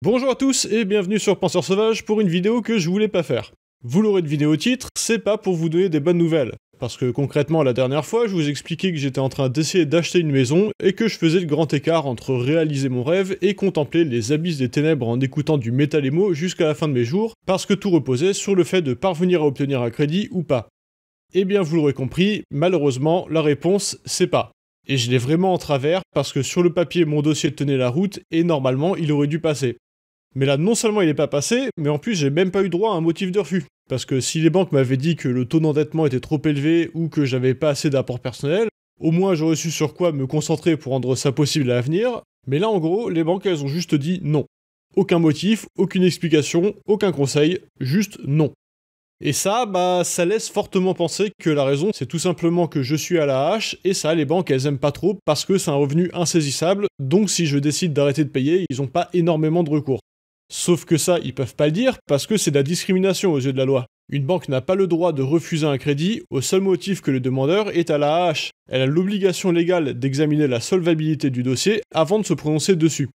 Bonjour à tous et bienvenue sur Penseur Sauvage pour une vidéo que je voulais pas faire. Vous l'aurez deviné au titre, c'est pas pour vous donner des bonnes nouvelles. Parce que concrètement, la dernière fois, je vous expliquais que j'étais en train d'essayer d'acheter une maison et que je faisais le grand écart entre réaliser mon rêve et contempler les abysses des ténèbres en écoutant du métal émo jusqu'à la fin de mes jours, parce que tout reposait sur le fait de parvenir à obtenir un crédit ou pas. Eh bien, vous l'aurez compris, malheureusement, la réponse, c'est pas. Et je l'ai vraiment en travers parce que sur le papier, mon dossier tenait la route et normalement, il aurait dû passer. Mais là, non seulement il n'est pas passé, mais en plus, j'ai même pas eu droit à un motif de refus. Parce que si les banques m'avaient dit que le taux d'endettement était trop élevé ou que j'avais pas assez d'apport personnel, au moins j'aurais su sur quoi me concentrer pour rendre ça possible à l'avenir. Mais là, en gros, les banques, elles ont juste dit non. Aucun motif, aucune explication, aucun conseil, juste non. Et ça, bah, ça laisse fortement penser que la raison, c'est tout simplement que je suis à la hache, et ça, les banques, elles aiment pas trop parce que c'est un revenu insaisissable, donc si je décide d'arrêter de payer, ils ont pas énormément de recours. Sauf que ça, ils peuvent pas le dire parce que c'est de la discrimination aux yeux de la loi. Une banque n'a pas le droit de refuser un crédit au seul motif que le demandeur est à la AH. Elle a l'obligation légale d'examiner la solvabilité du dossier avant de se prononcer dessus.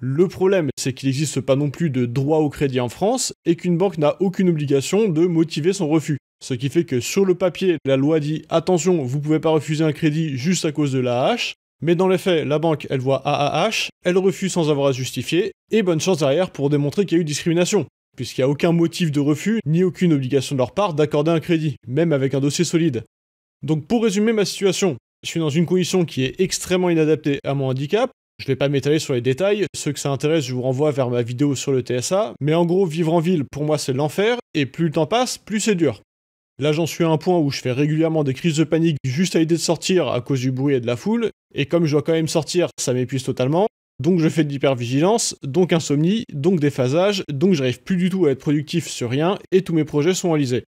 Le problème, c'est qu'il n'existe pas non plus de droit au crédit en France et qu'une banque n'a aucune obligation de motiver son refus. Ce qui fait que sur le papier, la loi dit attention, vous pouvez pas refuser un crédit juste à cause de la hache, mais dans les faits, la banque, elle voit AAH, elle refuse sans avoir à justifier, et bonne chance derrière pour démontrer qu'il y a eu discrimination, puisqu'il n'y a aucun motif de refus, ni aucune obligation de leur part d'accorder un crédit, même avec un dossier solide. Donc pour résumer ma situation, je suis dans une condition qui est extrêmement inadaptée à mon handicap, je ne vais pas m'étaler sur les détails, ceux que ça intéresse, je vous renvoie vers ma vidéo sur le TSA, mais en gros, vivre en ville, pour moi, c'est l'enfer, et plus le temps passe, plus c'est dur. Là, j'en suis à un point où je fais régulièrement des crises de panique juste à l'idée de sortir à cause du bruit et de la foule, et comme je dois quand même sortir, ça m'épuise totalement. Donc je fais de l'hypervigilance, donc insomnie, donc déphasage, donc j'arrive plus du tout à être productif sur rien, et tous mes projets sont réalisés.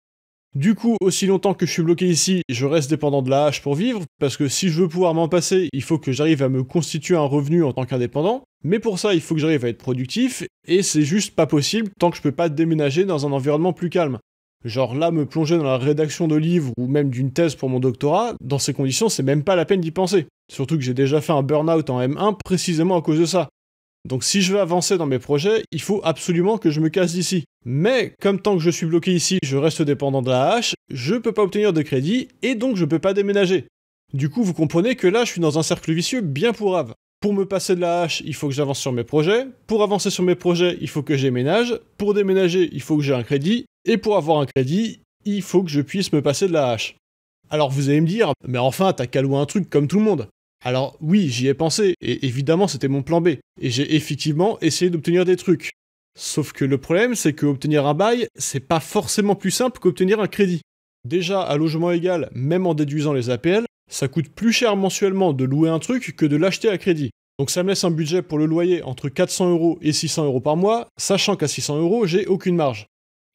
Du coup, aussi longtemps que je suis bloqué ici, je reste dépendant de la hache pour vivre, parce que si je veux pouvoir m'en passer, il faut que j'arrive à me constituer un revenu en tant qu'indépendant, mais pour ça, il faut que j'arrive à être productif, et c'est juste pas possible tant que je peux pas déménager dans un environnement plus calme genre là me plonger dans la rédaction de livres ou même d'une thèse pour mon doctorat, dans ces conditions, c'est même pas la peine d'y penser. Surtout que j'ai déjà fait un burn-out en M1 précisément à cause de ça. Donc si je veux avancer dans mes projets, il faut absolument que je me casse d'ici. Mais comme tant que je suis bloqué ici, je reste dépendant de la hache, je peux pas obtenir de crédit et donc je peux pas déménager. Du coup, vous comprenez que là, je suis dans un cercle vicieux bien pourrave. Pour me passer de la hache, il faut que j'avance sur mes projets. Pour avancer sur mes projets, il faut que j'éménage. Pour déménager, il faut que j'ai un crédit. Et pour avoir un crédit, il faut que je puisse me passer de la hache. Alors vous allez me dire, mais enfin, t'as qu'à louer un truc comme tout le monde. Alors oui, j'y ai pensé, et évidemment c'était mon plan B, et j'ai effectivement essayé d'obtenir des trucs. Sauf que le problème, c'est qu'obtenir un bail, c'est pas forcément plus simple qu'obtenir un crédit. Déjà, à logement égal, même en déduisant les APL, ça coûte plus cher mensuellement de louer un truc que de l'acheter à crédit. Donc ça me laisse un budget pour le loyer entre 400 euros et 600 euros par mois, sachant qu'à 600 euros, j'ai aucune marge.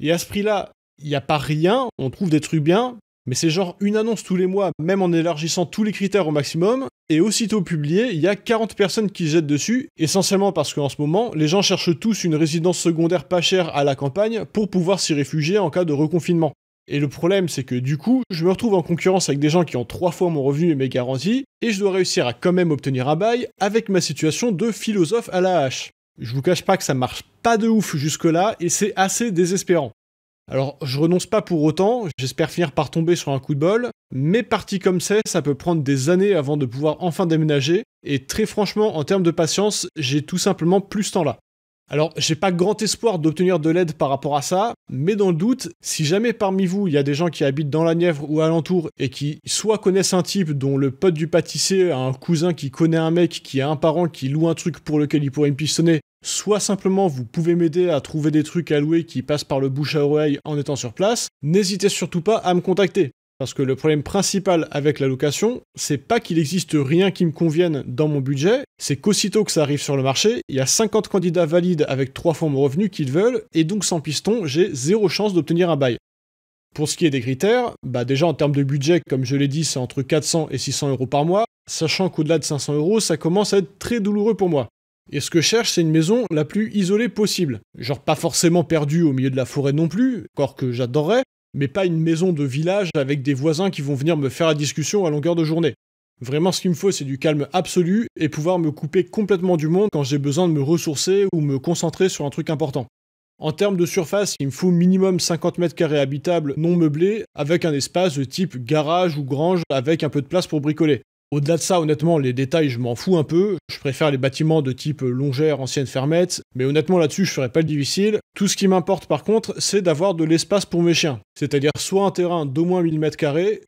Et à ce prix-là, il n'y a pas rien, on trouve des trucs bien, mais c'est genre une annonce tous les mois, même en élargissant tous les critères au maximum, et aussitôt publié, il y a 40 personnes qui jettent dessus, essentiellement parce qu'en ce moment, les gens cherchent tous une résidence secondaire pas chère à la campagne pour pouvoir s'y réfugier en cas de reconfinement. Et le problème, c'est que du coup, je me retrouve en concurrence avec des gens qui ont trois fois mon revenu et mes garanties, et je dois réussir à quand même obtenir un bail avec ma situation de philosophe à la hache. Je vous cache pas que ça marche pas de ouf jusque-là et c'est assez désespérant. Alors, je renonce pas pour autant, j'espère finir par tomber sur un coup de bol, mais parti comme c'est, ça peut prendre des années avant de pouvoir enfin déménager, et très franchement, en termes de patience, j'ai tout simplement plus ce temps-là. Alors, j'ai pas grand espoir d'obtenir de l'aide par rapport à ça, mais dans le doute, si jamais parmi vous il y a des gens qui habitent dans la Nièvre ou alentour et qui soit connaissent un type dont le pote du pâtissier a un cousin qui connaît un mec qui a un parent qui loue un truc pour lequel il pourrait me pistonner, Soit simplement vous pouvez m'aider à trouver des trucs à louer qui passent par le bouche à oreille en étant sur place, n'hésitez surtout pas à me contacter. Parce que le problème principal avec la location, c'est pas qu'il existe rien qui me convienne dans mon budget, c'est qu'aussitôt que ça arrive sur le marché, il y a 50 candidats valides avec 3 fois mon revenu qu'ils veulent, et donc sans piston, j'ai zéro chance d'obtenir un bail. Pour ce qui est des critères, bah déjà en termes de budget, comme je l'ai dit, c'est entre 400 et 600 euros par mois, sachant qu'au-delà de 500 euros, ça commence à être très douloureux pour moi. Et ce que je cherche, c'est une maison la plus isolée possible. Genre pas forcément perdue au milieu de la forêt non plus, corps que j'adorerais, mais pas une maison de village avec des voisins qui vont venir me faire la discussion à longueur de journée. Vraiment, ce qu'il me faut, c'est du calme absolu et pouvoir me couper complètement du monde quand j'ai besoin de me ressourcer ou me concentrer sur un truc important. En termes de surface, il me faut minimum 50 mètres carrés habitable non meublé, avec un espace de type garage ou grange avec un peu de place pour bricoler. Au-delà de ça, honnêtement, les détails, je m'en fous un peu. Je préfère les bâtiments de type longère, ancienne fermette, mais honnêtement là-dessus, je ferai pas le difficile. Tout ce qui m'importe par contre, c'est d'avoir de l'espace pour mes chiens, c'est-à-dire soit un terrain d'au moins 1000 m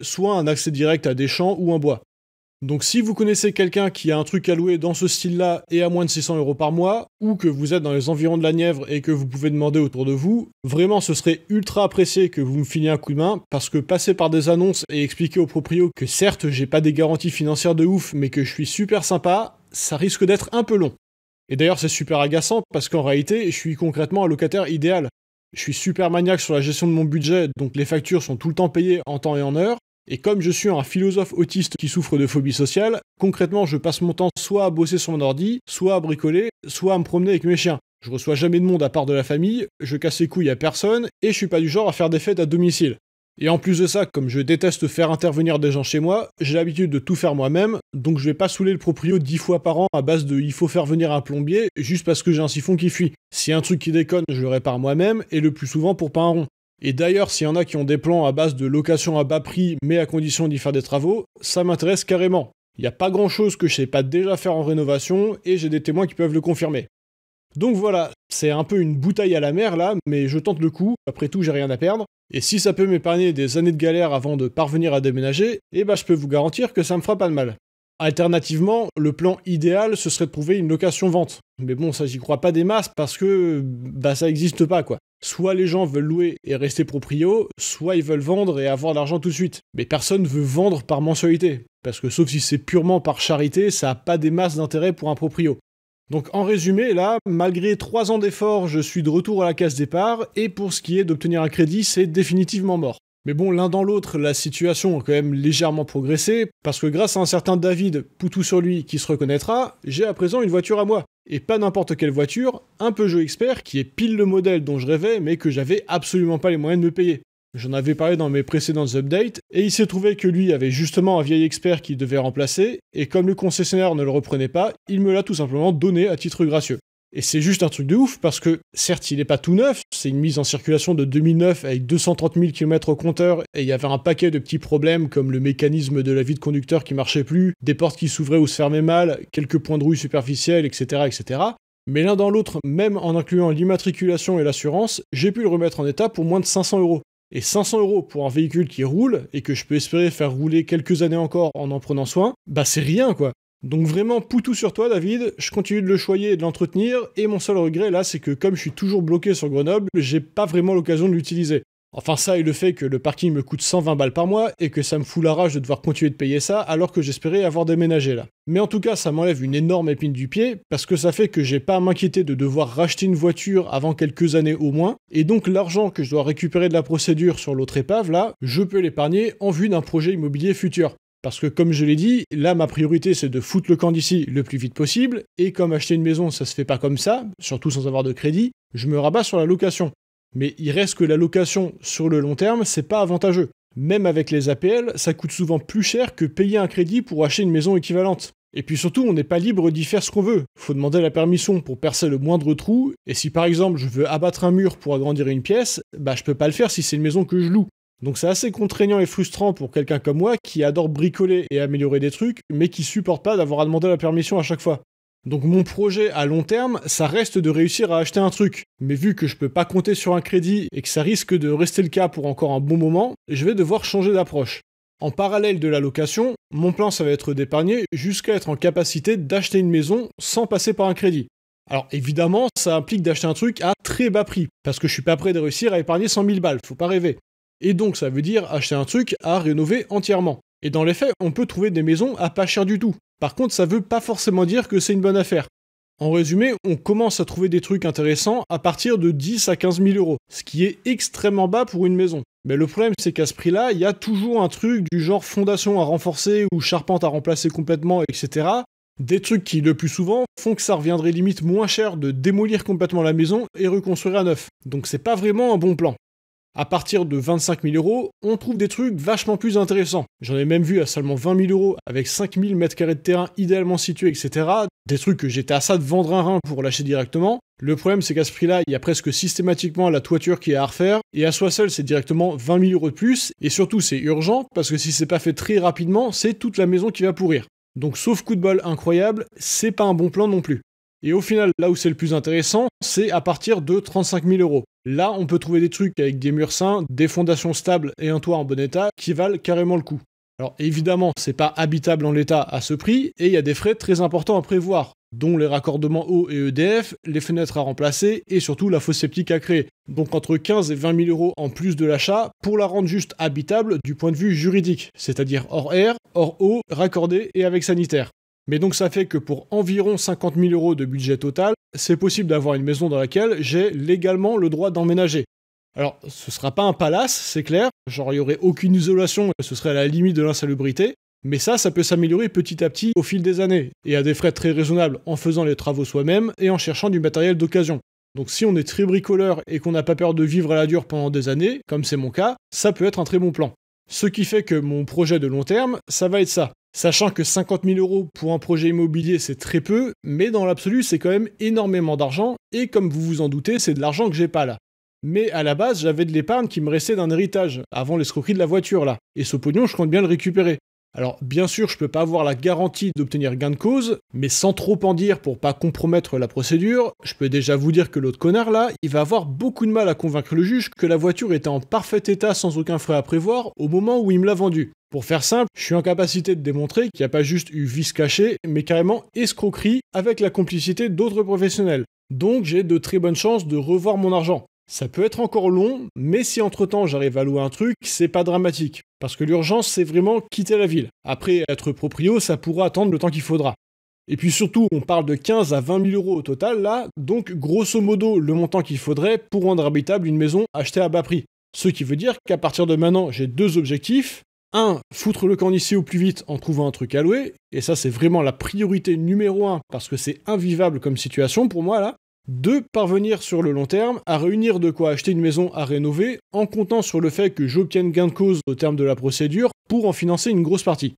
soit un accès direct à des champs ou un bois. Donc si vous connaissez quelqu'un qui a un truc à louer dans ce style-là et à moins de 600 euros par mois, ou que vous êtes dans les environs de la Nièvre et que vous pouvez demander autour de vous, vraiment ce serait ultra apprécié que vous me filiez un coup de main, parce que passer par des annonces et expliquer aux proprios que certes j'ai pas des garanties financières de ouf, mais que je suis super sympa, ça risque d'être un peu long. Et d'ailleurs c'est super agaçant, parce qu'en réalité je suis concrètement un locataire idéal. Je suis super maniaque sur la gestion de mon budget, donc les factures sont tout le temps payées en temps et en heure. Et comme je suis un philosophe autiste qui souffre de phobie sociale, concrètement, je passe mon temps soit à bosser sur mon ordi, soit à bricoler, soit à me promener avec mes chiens. Je reçois jamais de monde à part de la famille, je casse les couilles à personne, et je suis pas du genre à faire des fêtes à domicile. Et en plus de ça, comme je déteste faire intervenir des gens chez moi, j'ai l'habitude de tout faire moi-même, donc je vais pas saouler le proprio dix fois par an à base de il faut faire venir un plombier juste parce que j'ai un siphon qui fuit. Si un truc qui déconne, je le répare moi-même, et le plus souvent pour pas un rond. Et d'ailleurs, s'il y en a qui ont des plans à base de location à bas prix, mais à condition d'y faire des travaux, ça m'intéresse carrément. Il n'y a pas grand chose que je sais pas déjà faire en rénovation, et j'ai des témoins qui peuvent le confirmer. Donc voilà, c'est un peu une bouteille à la mer là, mais je tente le coup, après tout j'ai rien à perdre, et si ça peut m'épargner des années de galère avant de parvenir à déménager, eh ben je peux vous garantir que ça me fera pas de mal. Alternativement, le plan idéal, ce serait de trouver une location-vente. Mais bon, ça, j'y crois pas des masses parce que bah, ça n'existe pas, quoi. Soit les gens veulent louer et rester proprio, soit ils veulent vendre et avoir l'argent tout de suite. Mais personne veut vendre par mensualité. Parce que sauf si c'est purement par charité, ça n'a pas des masses d'intérêt pour un proprio. Donc en résumé, là, malgré 3 ans d'efforts, je suis de retour à la case départ, et pour ce qui est d'obtenir un crédit, c'est définitivement mort. Mais bon, l'un dans l'autre, la situation a quand même légèrement progressé, parce que grâce à un certain David, poutou sur lui, qui se reconnaîtra, j'ai à présent une voiture à moi. Et pas n'importe quelle voiture, un Peugeot Expert qui est pile le modèle dont je rêvais, mais que j'avais absolument pas les moyens de me payer. J'en avais parlé dans mes précédentes updates, et il s'est trouvé que lui avait justement un vieil expert qu'il devait remplacer, et comme le concessionnaire ne le reprenait pas, il me l'a tout simplement donné à titre gracieux. Et c'est juste un truc de ouf parce que certes, il n'est pas tout neuf, c'est une mise en circulation de 2009 avec 230 000 km au compteur et il y avait un paquet de petits problèmes comme le mécanisme de la vie de conducteur qui marchait plus, des portes qui s'ouvraient ou se fermaient mal, quelques points de rouille superficiels, etc., etc. Mais l'un dans l'autre, même en incluant l'immatriculation et l'assurance, j'ai pu le remettre en état pour moins de 500 euros. Et 500 euros pour un véhicule qui roule et que je peux espérer faire rouler quelques années encore en en prenant soin, bah c'est rien quoi. Donc vraiment, poutou sur toi, David. Je continue de le choyer et de l'entretenir. Et mon seul regret, là, c'est que comme je suis toujours bloqué sur Grenoble, j'ai pas vraiment l'occasion de l'utiliser. Enfin, ça et le fait que le parking me coûte 120 balles par mois et que ça me fout la rage de devoir continuer de payer ça alors que j'espérais avoir déménagé là. Mais en tout cas, ça m'enlève une énorme épine du pied parce que ça fait que j'ai pas à m'inquiéter de devoir racheter une voiture avant quelques années au moins. Et donc, l'argent que je dois récupérer de la procédure sur l'autre épave là, je peux l'épargner en vue d'un projet immobilier futur. Parce que comme je l'ai dit, là ma priorité c'est de foutre le camp d'ici le plus vite possible, et comme acheter une maison ça se fait pas comme ça, surtout sans avoir de crédit, je me rabats sur la location. Mais il reste que la location sur le long terme, c'est pas avantageux. Même avec les APL, ça coûte souvent plus cher que payer un crédit pour acheter une maison équivalente. Et puis surtout, on n'est pas libre d'y faire ce qu'on veut. Faut demander la permission pour percer le moindre trou, et si par exemple je veux abattre un mur pour agrandir une pièce, bah je peux pas le faire si c'est une maison que je loue. Donc c'est assez contraignant et frustrant pour quelqu'un comme moi qui adore bricoler et améliorer des trucs, mais qui supporte pas d'avoir à demander la permission à chaque fois. Donc mon projet à long terme, ça reste de réussir à acheter un truc. Mais vu que je peux pas compter sur un crédit et que ça risque de rester le cas pour encore un bon moment, je vais devoir changer d'approche. En parallèle de la location, mon plan ça va être d'épargner jusqu'à être en capacité d'acheter une maison sans passer par un crédit. Alors évidemment, ça implique d'acheter un truc à très bas prix, parce que je suis pas prêt de réussir à épargner 100 000 balles, faut pas rêver. Et donc ça veut dire acheter un truc à rénover entièrement. Et dans les faits, on peut trouver des maisons à pas cher du tout. Par contre, ça veut pas forcément dire que c'est une bonne affaire. En résumé, on commence à trouver des trucs intéressants à partir de 10 à 15 000 euros, ce qui est extrêmement bas pour une maison. Mais le problème, c'est qu'à ce prix-là, il y a toujours un truc du genre fondation à renforcer ou charpente à remplacer complètement, etc. Des trucs qui, le plus souvent, font que ça reviendrait limite moins cher de démolir complètement la maison et reconstruire à neuf. Donc c'est pas vraiment un bon plan. À partir de 25 000 euros, on trouve des trucs vachement plus intéressants. J'en ai même vu à seulement 20 000 euros, avec 5000 m2 de terrain idéalement situé, etc. Des trucs que j'étais à ça de vendre un rein pour lâcher directement. Le problème, c'est qu'à ce prix-là, il y a presque systématiquement la toiture qui est à refaire, et à soi seul, c'est directement 20 000 euros de plus, et surtout, c'est urgent, parce que si c'est pas fait très rapidement, c'est toute la maison qui va pourrir. Donc, sauf coup de bol incroyable, c'est pas un bon plan non plus. Et au final, là où c'est le plus intéressant, c'est à partir de 35 000 euros. Là, on peut trouver des trucs avec des murs sains, des fondations stables et un toit en bon état qui valent carrément le coup. Alors évidemment, c'est pas habitable en l'état à ce prix et il y a des frais très importants à prévoir, dont les raccordements eau et EDF, les fenêtres à remplacer et surtout la fosse septique à créer. Donc entre 15 et 20 000 euros en plus de l'achat pour la rendre juste habitable du point de vue juridique, c'est-à-dire hors air, hors eau, raccordée et avec sanitaire. Mais donc ça fait que pour environ 50 000 euros de budget total, c'est possible d'avoir une maison dans laquelle j'ai légalement le droit d'emménager. Alors, ce sera pas un palace, c'est clair, genre il n'y aurait aucune isolation, ce serait à la limite de l'insalubrité, mais ça, ça peut s'améliorer petit à petit au fil des années, et à des frais très raisonnables en faisant les travaux soi-même et en cherchant du matériel d'occasion. Donc si on est très bricoleur et qu'on n'a pas peur de vivre à la dure pendant des années, comme c'est mon cas, ça peut être un très bon plan. Ce qui fait que mon projet de long terme, ça va être ça. Sachant que 50 000 euros pour un projet immobilier, c'est très peu, mais dans l'absolu, c'est quand même énormément d'argent, et comme vous vous en doutez, c'est de l'argent que j'ai pas là. Mais à la base, j'avais de l'épargne qui me restait d'un héritage, avant l'escroquerie de la voiture là, et ce pognon, je compte bien le récupérer. Alors bien sûr, je peux pas avoir la garantie d'obtenir gain de cause, mais sans trop en dire pour pas compromettre la procédure, je peux déjà vous dire que l'autre connard là, il va avoir beaucoup de mal à convaincre le juge que la voiture était en parfait état sans aucun frais à prévoir au moment où il me l'a vendue. Pour faire simple, je suis en capacité de démontrer qu'il n'y a pas juste eu vice caché, mais carrément escroquerie avec la complicité d'autres professionnels. Donc j'ai de très bonnes chances de revoir mon argent. Ça peut être encore long, mais si entre-temps j'arrive à louer un truc, c'est pas dramatique. Parce que l'urgence, c'est vraiment quitter la ville. Après, être proprio, ça pourra attendre le temps qu'il faudra. Et puis surtout, on parle de 15 à 20 000 euros au total là, donc grosso modo le montant qu'il faudrait pour rendre habitable une maison achetée à bas prix. Ce qui veut dire qu'à partir de maintenant, j'ai deux objectifs. 1. foutre le camp d'ici au plus vite en trouvant un truc à louer, et ça c'est vraiment la priorité numéro un parce que c'est invivable comme situation pour moi là. 2. parvenir sur le long terme à réunir de quoi acheter une maison à rénover en comptant sur le fait que j'obtienne gain de cause au terme de la procédure pour en financer une grosse partie.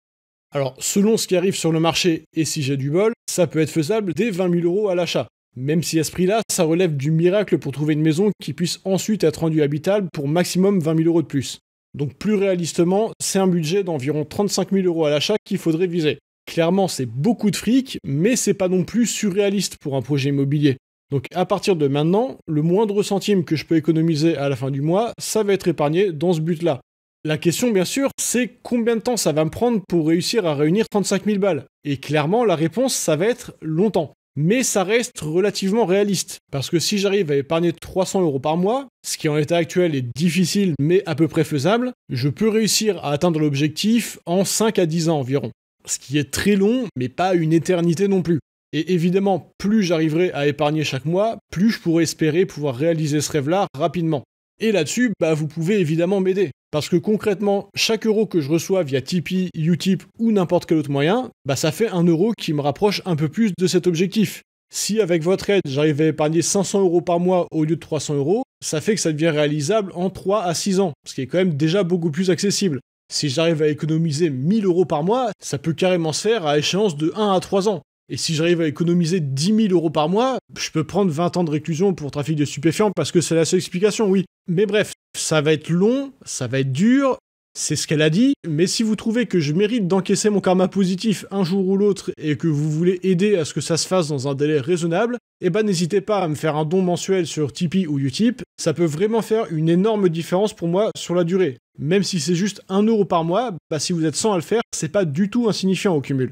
Alors, selon ce qui arrive sur le marché et si j'ai du bol, ça peut être faisable dès 20 000 euros à l'achat. Même si à ce prix-là, ça relève du miracle pour trouver une maison qui puisse ensuite être rendue habitable pour maximum 20 000 euros de plus. Donc plus réalistement, c'est un budget d'environ 35 000 euros à l'achat qu'il faudrait viser. Clairement, c'est beaucoup de fric, mais c'est pas non plus surréaliste pour un projet immobilier. Donc à partir de maintenant, le moindre centime que je peux économiser à la fin du mois, ça va être épargné dans ce but-là. La question, bien sûr, c'est combien de temps ça va me prendre pour réussir à réunir 35 000 balles Et clairement, la réponse, ça va être longtemps. Mais ça reste relativement réaliste, parce que si j'arrive à épargner 300 euros par mois, ce qui en l'état actuel est difficile mais à peu près faisable, je peux réussir à atteindre l'objectif en 5 à 10 ans environ. Ce qui est très long, mais pas une éternité non plus. Et évidemment, plus j'arriverai à épargner chaque mois, plus je pourrai espérer pouvoir réaliser ce rêve-là rapidement. Et là-dessus, bah, vous pouvez évidemment m'aider. Parce que concrètement, chaque euro que je reçois via Tipeee, Utip ou n'importe quel autre moyen, bah, ça fait un euro qui me rapproche un peu plus de cet objectif. Si avec votre aide, j'arrive à épargner 500 euros par mois au lieu de 300 euros, ça fait que ça devient réalisable en 3 à 6 ans, ce qui est quand même déjà beaucoup plus accessible. Si j'arrive à économiser 1000 euros par mois, ça peut carrément se faire à échéance de 1 à 3 ans. Et si j'arrive à économiser 10 000 euros par mois, je peux prendre 20 ans de réclusion pour trafic de stupéfiants parce que c'est la seule explication, oui. Mais bref, ça va être long, ça va être dur, c'est ce qu'elle a dit, mais si vous trouvez que je mérite d'encaisser mon karma positif un jour ou l'autre et que vous voulez aider à ce que ça se fasse dans un délai raisonnable, eh ben n'hésitez pas à me faire un don mensuel sur Tipeee ou Utip, ça peut vraiment faire une énorme différence pour moi sur la durée. Même si c'est juste 1 euro par mois, bah si vous êtes sans à le faire, c'est pas du tout insignifiant au cumul.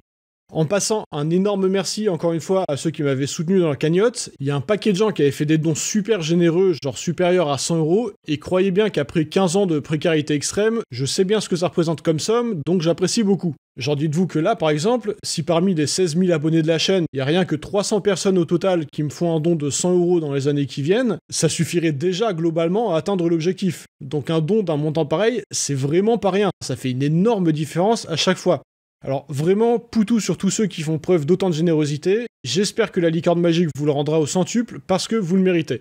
En passant, un énorme merci encore une fois à ceux qui m'avaient soutenu dans la cagnotte. Il y a un paquet de gens qui avaient fait des dons super généreux, genre supérieurs à 100 euros, et croyez bien qu'après 15 ans de précarité extrême, je sais bien ce que ça représente comme somme, donc j'apprécie beaucoup. Genre dites-vous que là, par exemple, si parmi les 16 000 abonnés de la chaîne, il n'y a rien que 300 personnes au total qui me font un don de 100 euros dans les années qui viennent, ça suffirait déjà globalement à atteindre l'objectif. Donc un don d'un montant pareil, c'est vraiment pas rien. Ça fait une énorme différence à chaque fois. Alors vraiment, poutou sur tous ceux qui font preuve d'autant de générosité. J'espère que la licorne magique vous le rendra au centuple parce que vous le méritez.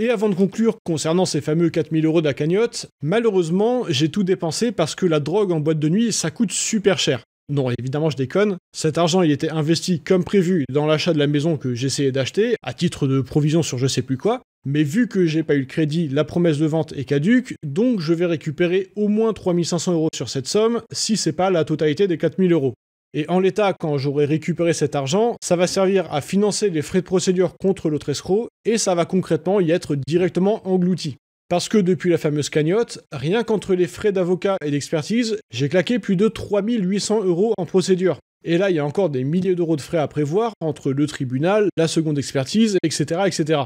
Et avant de conclure concernant ces fameux 4000 euros de la cagnotte, malheureusement, j'ai tout dépensé parce que la drogue en boîte de nuit, ça coûte super cher. Non, évidemment, je déconne. Cet argent, il était investi comme prévu dans l'achat de la maison que j'essayais d'acheter, à titre de provision sur je sais plus quoi. Mais vu que j'ai pas eu le crédit, la promesse de vente est caduque, donc je vais récupérer au moins 3500 euros sur cette somme, si c'est pas la totalité des 4000 euros. Et en l'état, quand j'aurai récupéré cet argent, ça va servir à financer les frais de procédure contre l'autre escroc, et ça va concrètement y être directement englouti. Parce que depuis la fameuse cagnotte, rien qu'entre les frais d'avocat et d'expertise, j'ai claqué plus de 3800 euros en procédure. Et là, il y a encore des milliers d'euros de frais à prévoir entre le tribunal, la seconde expertise, etc. etc.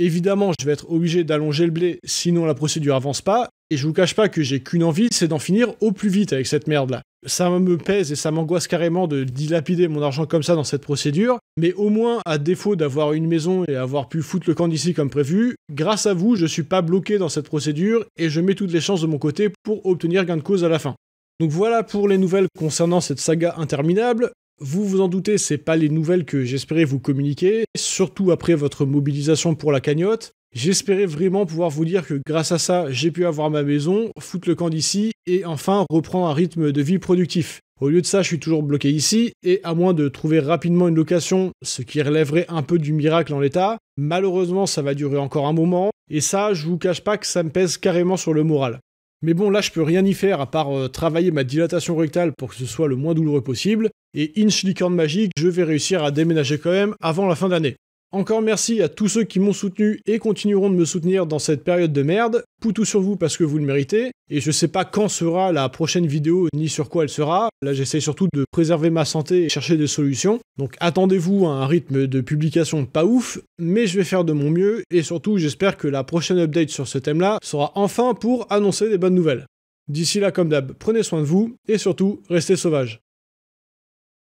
Évidemment, je vais être obligé d'allonger le blé, sinon la procédure avance pas, et je vous cache pas que j'ai qu'une envie, c'est d'en finir au plus vite avec cette merde-là. Ça me pèse et ça m'angoisse carrément de dilapider mon argent comme ça dans cette procédure, mais au moins, à défaut d'avoir une maison et avoir pu foutre le camp d'ici comme prévu, grâce à vous, je suis pas bloqué dans cette procédure et je mets toutes les chances de mon côté pour obtenir gain de cause à la fin. Donc voilà pour les nouvelles concernant cette saga interminable. Vous vous en doutez, c'est pas les nouvelles que j'espérais vous communiquer, surtout après votre mobilisation pour la cagnotte. J'espérais vraiment pouvoir vous dire que grâce à ça, j'ai pu avoir ma maison, foutre le camp d'ici et enfin reprendre un rythme de vie productif. Au lieu de ça, je suis toujours bloqué ici, et à moins de trouver rapidement une location, ce qui relèverait un peu du miracle en l'état, malheureusement ça va durer encore un moment, et ça, je vous cache pas que ça me pèse carrément sur le moral. Mais bon, là, je peux rien y faire à part euh, travailler ma dilatation rectale pour que ce soit le moins douloureux possible, et inch licorne magique, je vais réussir à déménager quand même avant la fin d'année. Encore merci à tous ceux qui m'ont soutenu et continueront de me soutenir dans cette période de merde. Poutou sur vous parce que vous le méritez. Et je sais pas quand sera la prochaine vidéo ni sur quoi elle sera. Là, j'essaie surtout de préserver ma santé et chercher des solutions. Donc attendez-vous à un rythme de publication pas ouf, mais je vais faire de mon mieux et surtout j'espère que la prochaine update sur ce thème-là sera enfin pour annoncer des bonnes nouvelles. D'ici là, comme d'hab, prenez soin de vous et surtout, restez sauvages.